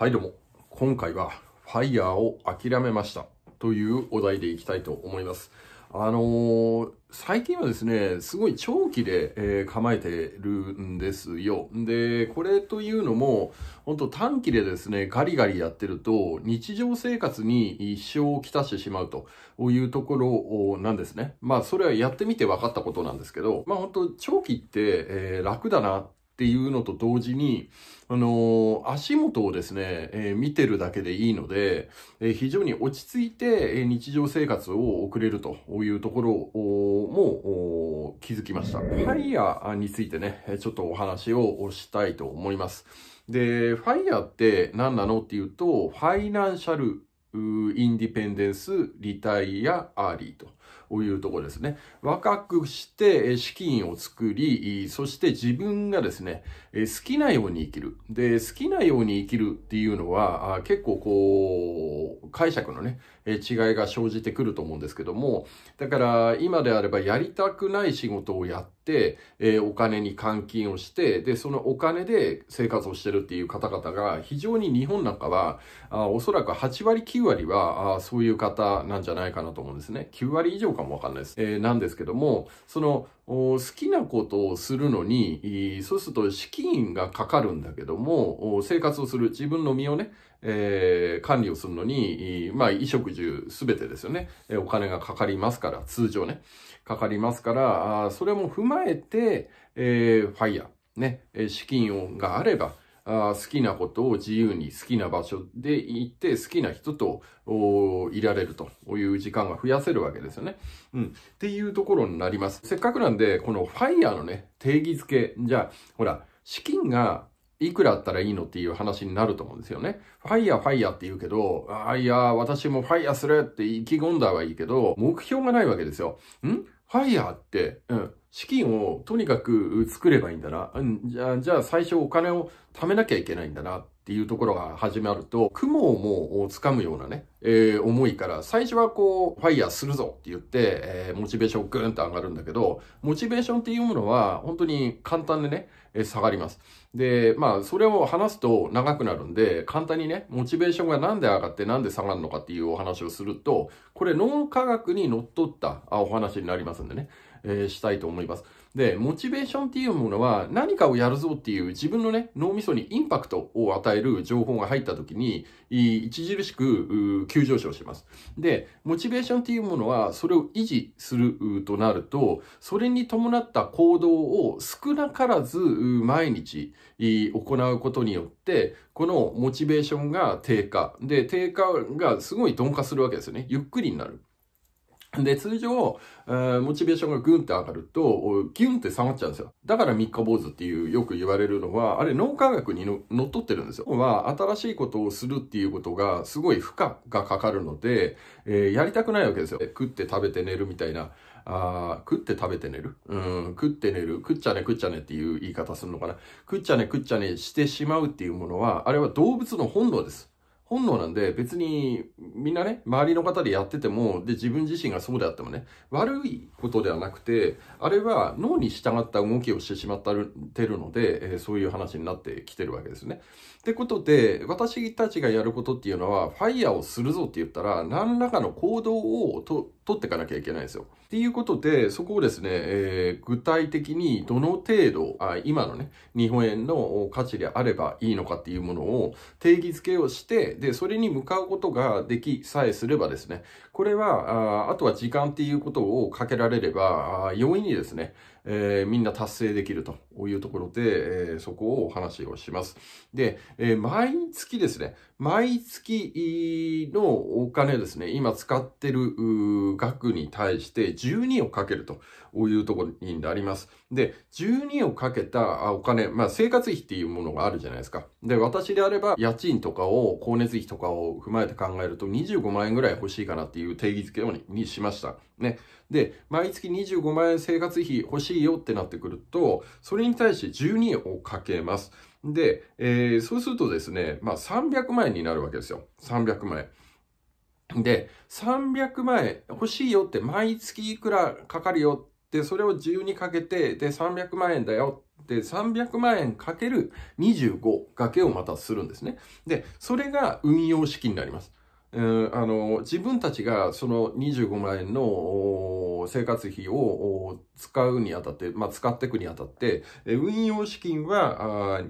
はいどうも。今回は、ファイヤーを諦めましたというお題でいきたいと思います。あのー、最近はですね、すごい長期で、えー、構えてるんですよ。で、これというのも、本当短期でですね、ガリガリやってると、日常生活に一生をきたしてしまうというところなんですね。まあ、それはやってみて分かったことなんですけど、まあ本当長期って、えー、楽だなっっていうのと同時に、あの足元をですね、えー、見てるだけでいいので、えー、非常に落ち着いて、え日常生活を送れるというところも気づきました。ファイヤーについてね、ちょっとお話をしたいと思います。で、ファイヤーって何なのっていうと、ファイナンシャルインディペンデンス、リタイア、アーリーというところですね。若くして資金を作り、そして自分がですね、好きなように生きる。で、好きなように生きるっていうのは、結構こう、解釈のね、違いが生じてくると思うんですけども、だから今であればやりたくない仕事をやって、、えー、お金に換金をして、で、そのお金で生活をしてるっていう方々が、非常に日本なんかは、あおそらく8割、9割はあ、そういう方なんじゃないかなと思うんですね。9割以上かもわかんないです。えー、なんですけども、その、好きなことをするのに、そうすると資金がかかるんだけども、生活をする、自分の身をね、えー、管理をするのに、まあ、衣食住すべてですよね、お金がかかりますから、通常ね、かかりますから、それも踏まえて、えー、ファイヤー、ね、資金があれば、あ好きなことを自由に好きな場所で行って好きな人といられるという時間が増やせるわけですよね。うん。っていうところになります。せっかくなんで、このファイヤーのね、定義付け。じゃあ、ほら、資金がいくらあったらいいのっていう話になると思うんですよね。ファイヤーファイヤーって言うけど、ああ、いや、私もファイヤーするって意気込んだはいいけど、目標がないわけですよ。んファイヤーって、うん、資金をとにかく作ればいいんだな。じゃあ、じゃあ最初お金を貯めなきゃいけないんだなっていうところが始まると、雲をもう掴むようなね、えー、思いから、最初はこう、ファイヤーするぞって言って、えー、モチベーショングーンと上がるんだけど、モチベーションっていうものは、本当に簡単でね、えー、下がります。で、まあ、それを話すと長くなるんで、簡単にね、モチベーションがなんで上がってなんで下がるのかっていうお話をすると、これ脳科学にのっとったお話になりますんでね、えしたいと思います。で、モチベーションっていうものは、何かをやるぞっていう自分のね、脳みそにインパクトを与え与える情報が入った時に、著しく急上昇します。で、モチベーションっていうものは、それを維持するとなると、それに伴った行動を少なからず毎日行うことによって、このモチベーションが低下。で、低下がすごい鈍化するわけですよね。ゆっくりになる。で、通常、えー、モチベーションがグンって上がると、ギュンって下がっちゃうんですよ。だから三日坊主っていう、よく言われるのは、あれ脳科学にの乗っ取ってるんですよ。は、新しいことをするっていうことが、すごい負荷がかかるので、えー、やりたくないわけですよ。食って食べて寝るみたいな。あ食って食べて寝るうん、食って寝る。食っちゃね食っちゃねっていう言い方するのかな。食っちゃね食っちゃねしてしまうっていうものは、あれは動物の本能です。本能なんで別にみんなね、周りの方でやってても、で、自分自身がそうであってもね、悪いことではなくて、あれは脳に従った動きをしてしまってるので、えー、そういう話になってきてるわけですね。ってことで、私たちがやることっていうのは、ファイヤーをするぞって言ったら、何らかの行動をと取っていかなきゃいけないんですよ。っていうことで、そこをですね、えー、具体的にどの程度あ、今のね、日本円の価値であればいいのかっていうものを定義づけをして、で、それに向かうことができさえすればですね、これは、ああとは時間っていうことをかけられれば、あ容易にですね、えー、みんな達成できるというところで、えー、そこをお話をします。で、えー、毎月ですね、毎月のお金ですね、今使ってる額に対して12をかけるというところになります。で、12をかけたお金、まあ生活費っていうものがあるじゃないですか。で、私であれば家賃とかを、光熱費とかを踏まえて考えると25万円ぐらい欲しいかなっていう定義づけにしました。ね。で、毎月25万円生活費欲しいしいよってなってくると、それに対して12をかけます。で、えー、そうするとですね、まあ、300万円になるわけですよ。300万円。で、300万円欲しいよって毎月いくらかかるよって、それを12かけて、で、300万円だよって、300万円かける25掛けをまたするんですね。で、それが運用資金になります。あの自分たちがその25万円の生活費を使うにあたって、まあ、使っていくにあたって、運用資金は、あ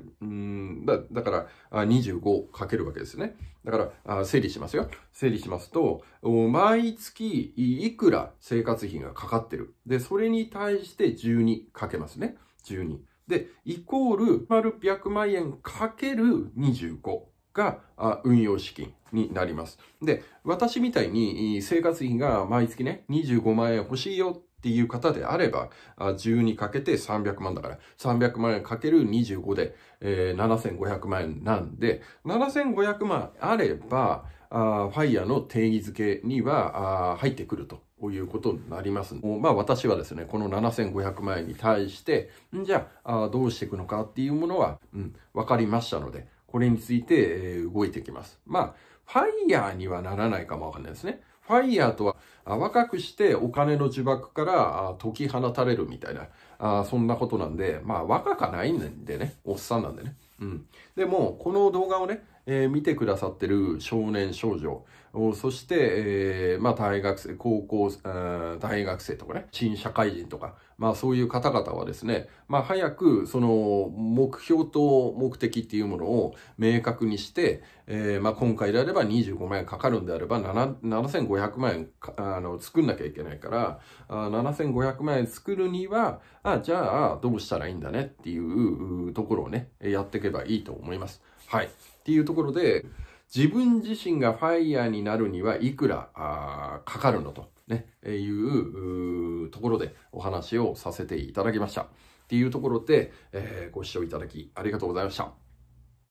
だだから25かけるわけですね。だから、整理しますよ。整理しますと、毎月いくら生活費がかかってる。で、それに対して12かけますね。12。で、イコール、丸100万円かける25。が運用資金になります。で、私みたいに生活費が毎月ね、25万円欲しいよっていう方であれば、12かけて300万だから、300万円かける25で、えー、7500万円なんで、7500万あれば、あファイヤーの定義づけには入ってくるということになります。まあ私はですね、この7500万円に対して、じゃあどうしていくのかっていうものは、うん、分かりましたので、これについて動いてきます。まあ、ファイヤーにはならないかもわかんないですね。ファイヤーとは若くしてお金の呪縛から解き放たれるみたいな、あそんなことなんで、まあ若かないんでね、おっさんなんでね。うん。でも、この動画をね、えー、見てくださってる少年少女、そして、えー、まあ、大学生、高校、大学生とかね、新社会人とか、まあ、そういう方々はですね、まあ、早く、その、目標と目的っていうものを明確にして、えー、まあ、今回であれば25万円かかるんであれば、7500万円あの、作んなきゃいけないから、7500万円作るには、あ、じゃあ、どうしたらいいんだねっていうところをね、やっていけばいいと思います。はい。っていうところで、自分自身がファイヤーになるにはいくらかかるのと、ね、いうところでお話をさせていただきました。っていうところで、えー、ご視聴いただきありがとうございました。